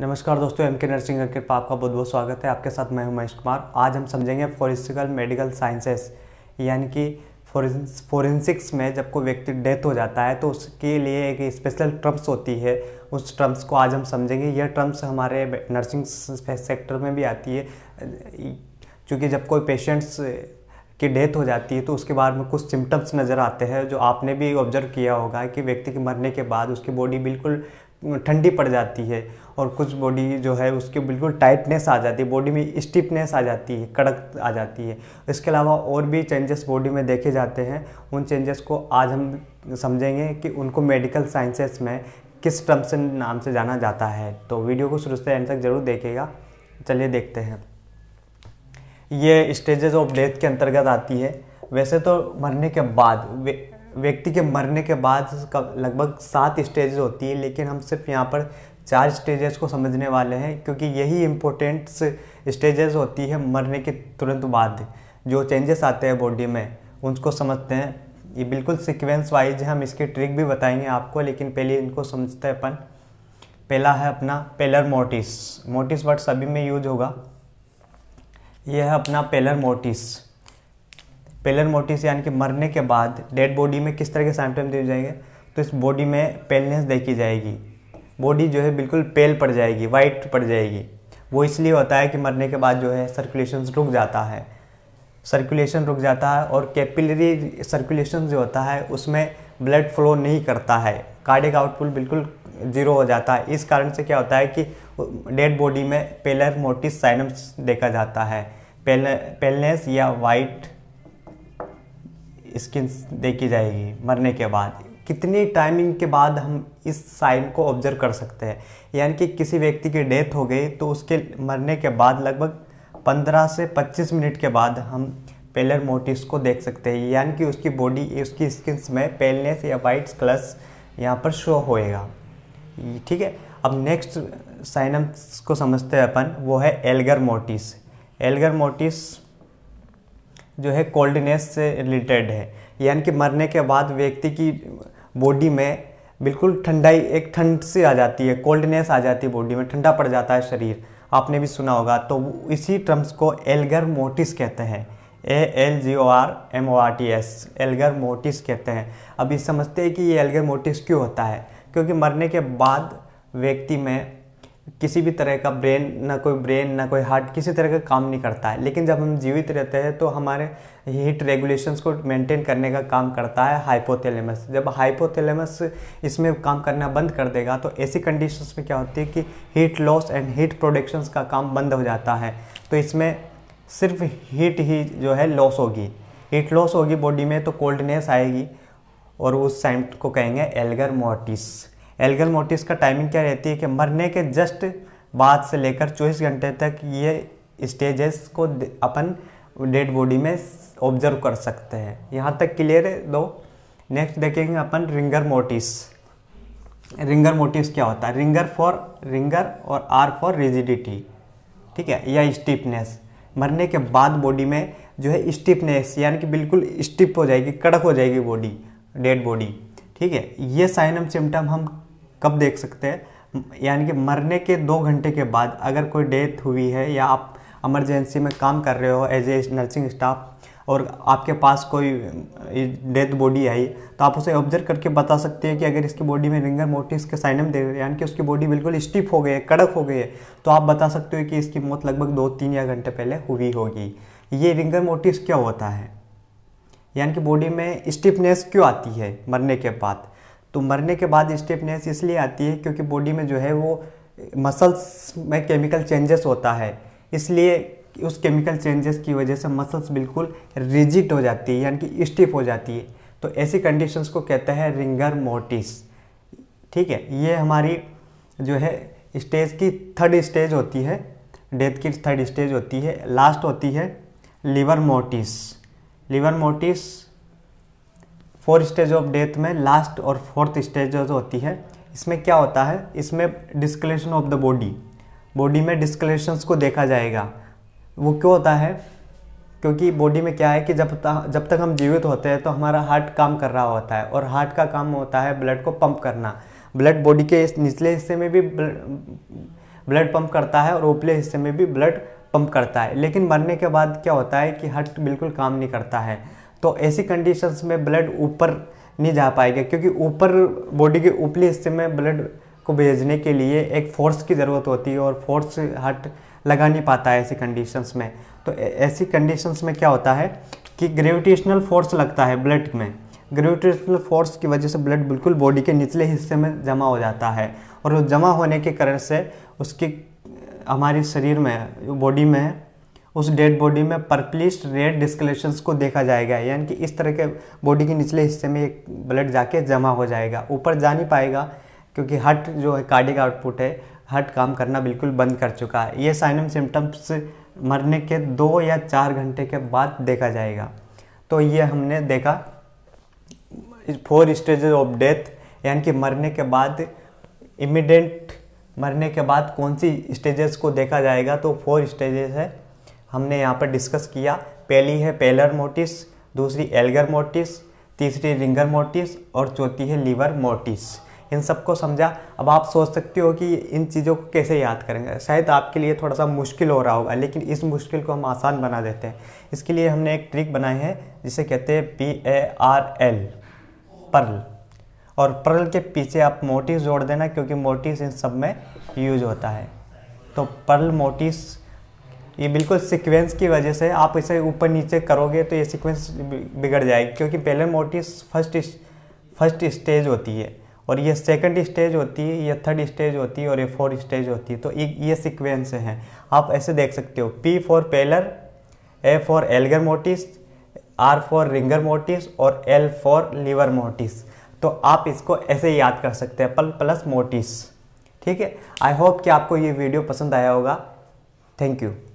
नमस्कार दोस्तों एम के नर्सिंग क्रिकेट पर आपका बहुत बहुत स्वागत है आपके साथ मैं हूं महेश कुमार आज हम समझेंगे फॉरेंसिकल मेडिकल साइंसेस यानी कि फोरेंसिक्स में जब कोई व्यक्ति डेथ हो जाता है तो उसके लिए एक स्पेशल टर्म्स होती है उस टर्म्स को आज हम समझेंगे यह टर्म्स हमारे नर्सिंग सेक्टर में भी आती है क्योंकि जब कोई पेशेंट्स की डेथ हो जाती है तो उसके बाद में कुछ सिम्टम्स नज़र आते हैं जो आपने भी ऑब्जर्व किया होगा कि व्यक्ति के मरने के बाद उसकी बॉडी बिल्कुल ठंडी पड़ जाती है और कुछ बॉडी जो है उसकी बिल्कुल टाइटनेस आ जाती है बॉडी में स्टिफनेस आ जाती है कड़क आ जाती है इसके अलावा और भी चेंजेस बॉडी में देखे जाते हैं उन चेंजेस को आज हम समझेंगे कि उनको मेडिकल साइंसेस में किस टर्म से नाम से जाना जाता है तो वीडियो को शुरू से एंड तक ज़रूर देखेगा चलिए देखते हैं ये स्टेजेस ऑफ डेथ के अंतर्गत आती है वैसे तो मरने के बाद व्यक्ति के मरने के बाद लगभग सात स्टेजेस होती है लेकिन हम सिर्फ यहाँ पर चार स्टेजेस को समझने वाले हैं क्योंकि यही इम्पोर्टेंट स्टेजेस होती है मरने के तुरंत बाद जो चेंजेस आते हैं बॉडी में उनको समझते हैं ये बिल्कुल सिक्वेंस वाइज हम इसके ट्रिक भी बताएंगे आपको लेकिन पहले इनको समझते हैं अपन पहला है अपना पेलर मोटिस मोटिस वर्ड सभी में यूज होगा ये है अपना पेलर मोटिस पेलर मोटिस यानी कि मरने के बाद डेड बॉडी में किस तरह के सिम्टम दिए जाएंगे तो इस बॉडी में पेलनेस देखी जाएगी बॉडी जो है बिल्कुल पेल पड़ जाएगी वाइट पड़ जाएगी वो इसलिए होता है कि मरने के बाद जो है सर्कुलेशन रुक जाता है सर्कुलेशन रुक जाता है और कैपिलरी सर्कुलेशन जो होता है उसमें ब्लड फ्लो नहीं करता है कार्डिक आउटपुट बिल्कुल जीरो हो जाता है इस कारण से क्या होता है कि डेड बॉडी में पेलर मोटिस साइनम्स देखा जाता है पेल पेलनेस या वाइट स्किन देखी जाएगी मरने के बाद कितनी टाइमिंग के बाद हम इस साइन को ऑब्जर्व कर सकते हैं यानी कि किसी व्यक्ति की डेथ हो गई तो उसके मरने के बाद लगभग 15 से 25 मिनट के बाद हम पेलर मोटिस को देख सकते हैं यानी कि उसकी बॉडी उसकी स्किन्स में पेलनेस या वाइट कलर्स यहाँ पर शो होएगा ठीक है अब नेक्स्ट साइनम्स को समझते हैं अपन वो है एल्गर मोटिस एल्गर मोटिस जो है कोल्डनेस से रिलेटेड है यानी कि मरने के बाद व्यक्ति की बॉडी में बिल्कुल ठंडाई एक ठंड से आ जाती है कोल्डनेस आ जाती है बॉडी में ठंडा पड़ जाता है शरीर आपने भी सुना होगा तो इसी टर्म्स को एल्गर मोटिस कहते हैं A L G O R M O R T S algor mortis कहते हैं अब ये समझते हैं कि ये एल्गर मोटिस क्यों होता है क्योंकि मरने के बाद व्यक्ति में किसी भी तरह का ब्रेन ना कोई ब्रेन ना कोई हार्ट किसी तरह का काम नहीं करता है लेकिन जब हम जीवित रहते हैं तो हमारे हीट रेगुलेशंस को मेंटेन करने का काम करता है हाइपोथैलेमस जब हाइपोथैलेमस इसमें काम करना बंद कर देगा तो ऐसी कंडीशंस में क्या होती है कि heat loss and heat productions का काम बंद हो जाता है तो इसमें सिर्फ हीट ही जो है लॉस होगी हीट लॉस होगी बॉडी में तो कोल्डनेस आएगी और उस साइंट को कहेंगे एल्गर मोटिस एल्गर मोटिस का टाइमिंग क्या रहती है कि मरने के जस्ट बाद से लेकर चौबीस घंटे तक ये स्टेजेस को अपन डेड बॉडी में ऑब्जर्व कर सकते हैं यहाँ तक क्लियर है दो नेक्स्ट देखेंगे अपन रिंगर मोटिस रिंगर मोटिस क्या होता है रिंगर फॉर रिंगर और आर फॉर रिजिडिटी ठीक है या स्टिफनेस मरने के बाद बॉडी में जो है स्टिफनेस यानी कि बिल्कुल स्टिफ हो जाएगी कड़क हो जाएगी बॉडी डेड बॉडी ठीक है ये साइनम सिम्टम हम कब देख सकते हैं यानी कि मरने के दो घंटे के बाद अगर कोई डेथ हुई है या आप इमरजेंसी में काम कर रहे हो एज ए नर्सिंग स्टाफ और आपके पास कोई डेथ बॉडी आई तो आप उसे ऑब्जर्व करके बता सकते हैं कि अगर इसकी बॉडी में रिंगर मोटिस के साइनम दे यानी कि उसकी बॉडी बिल्कुल स्टिफ हो गई है कड़क हो गई है तो आप बता सकते हो कि इसकी मौत लगभग दो तीन या घंटे पहले हुई होगी ये रिंगर मोटिस क्या होता है यानी कि बॉडी में स्टिफनेस क्यों आती है मरने के बाद तो मरने के बाद स्टिफनेस इसलिए आती है क्योंकि बॉडी में जो है वो मसल्स में केमिकल चेंजेस होता है इसलिए उस केमिकल चेंजेस की वजह से मसल्स बिल्कुल रिजिट हो जाती है यानी कि स्टिफ हो जाती है तो ऐसी कंडीशंस को कहते हैं रिंगर मोटिस ठीक है ये हमारी जो है स्टेज की थर्ड स्टेज होती है डेथ की थर्ड स्टेज होती है लास्ट होती है livor mortis livor mortis four stage of death में लास्ट और फोर्थ स्टेज जो होती है इसमें क्या होता है इसमें discolouration of the body body में डिस्कलेशंस को देखा जाएगा वो क्यों होता है क्योंकि बॉडी में क्या है कि जब तक जब तक हम जीवित होते हैं तो हमारा हार्ट काम कर रहा होता है और हार्ट का काम होता है ब्लड को पंप करना ब्लड बॉडी के निचले हिस्से में भी ब्लड पंप करता है और ऊपले हिस्से में भी ब्लड पंप करता है लेकिन मरने के बाद क्या होता है कि हार्ट बिल्कुल काम नहीं करता है तो ऐसी कंडीशंस में ब्लड ऊपर नहीं जा पाएगा क्योंकि ऊपर बॉडी के ऊपरी हिस्से में ब्लड को भेजने के लिए एक फोर्स की ज़रूरत होती है और फोर्स हार्ट लगा नहीं पाता है ऐसी कंडीशंस में तो ऐसी कंडीशंस में क्या होता है कि ग्रेविटेशनल फोर्स लगता है ब्लड में ग्रेविटेशनल फोर्स की वजह से ब्लड बिल्कुल बॉडी के निचले हिस्से में जमा हो जाता है और वो जमा होने के कारण से उसकी हमारे शरीर में बॉडी में है उस डेड बॉडी में पर्पलिस्ट रेड डिस्कलेशन को देखा जाएगा यानी कि इस तरह के बॉडी के निचले हिस्से में एक ब्लड जाके जमा हो जाएगा ऊपर जा नहीं पाएगा क्योंकि हट जो है कार्डिक आउटपुट है हट काम करना बिल्कुल बंद कर चुका है ये साइनम सिम्टम्स मरने के दो या चार घंटे के बाद देखा जाएगा तो ये हमने देखा फोर स्टेजेस ऑफ डेथ यानी कि मरने के बाद इमिडेंट मरने के बाद कौन सी स्टेजेस को देखा जाएगा तो फोर स्टेजेस है हमने यहाँ पर डिस्कस किया पहली है पेलर मोटिस दूसरी एल्गर मोटिस तीसरी रिंगर मोटिस और चौथी है लीवर मोटिस इन सबको समझा अब आप सोच सकते हो कि इन चीज़ों को कैसे याद करेंगे शायद आपके लिए थोड़ा सा मुश्किल हो रहा होगा लेकिन इस मुश्किल को हम आसान बना देते हैं इसके लिए हमने एक ट्रिक बनाई है जिसे कहते हैं P A R L pearl और पर्ल के पीछे आप मोटिस जोड़ देना क्योंकि मोटिस इन सब में यूज होता है तो पर्ल मोटिस ये बिल्कुल सीक्वेंस की वजह से आप इसे ऊपर नीचे करोगे तो ये सीक्वेंस बिगड़ जाएगी क्योंकि पहले मोटिस फर्स्ट फर्स्ट स्टेज होती है और ये सेकंड स्टेज होती है ये थर्ड स्टेज होती है और ये फोर्थ स्टेज होती है तो ये सिक्वेंस हैं आप ऐसे देख सकते हो P for pallor A for algor mortis R for rigor mortis और एल फॉर लीवर मोटिस तो आप इसको ऐसे याद कर सकते हैं पल प्लस मोटिस ठीक है आई होप कि आपको ये वीडियो पसंद आया होगा थैंक यू